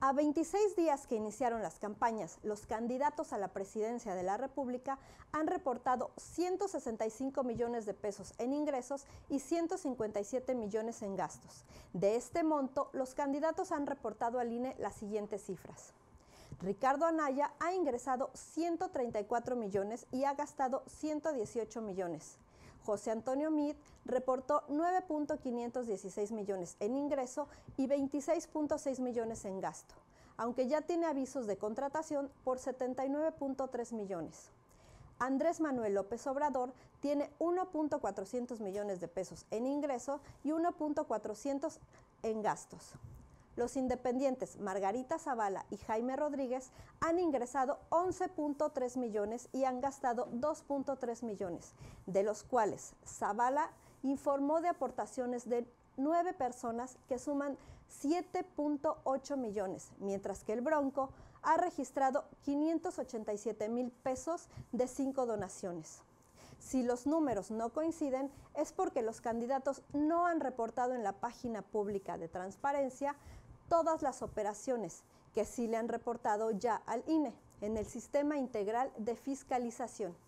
A 26 días que iniciaron las campañas, los candidatos a la presidencia de la República han reportado 165 millones de pesos en ingresos y 157 millones en gastos. De este monto, los candidatos han reportado al INE las siguientes cifras. Ricardo Anaya ha ingresado 134 millones y ha gastado 118 millones. José Antonio Meade reportó 9.516 millones en ingreso y 26.6 millones en gasto, aunque ya tiene avisos de contratación por 79.3 millones. Andrés Manuel López Obrador tiene 1.400 millones de pesos en ingreso y 1.400 en gastos los independientes Margarita Zavala y Jaime Rodríguez han ingresado 11.3 millones y han gastado 2.3 millones, de los cuales Zavala informó de aportaciones de nueve personas que suman 7.8 millones, mientras que el Bronco ha registrado 587 mil pesos de cinco donaciones. Si los números no coinciden, es porque los candidatos no han reportado en la página pública de transparencia todas las operaciones que sí le han reportado ya al INE en el Sistema Integral de Fiscalización.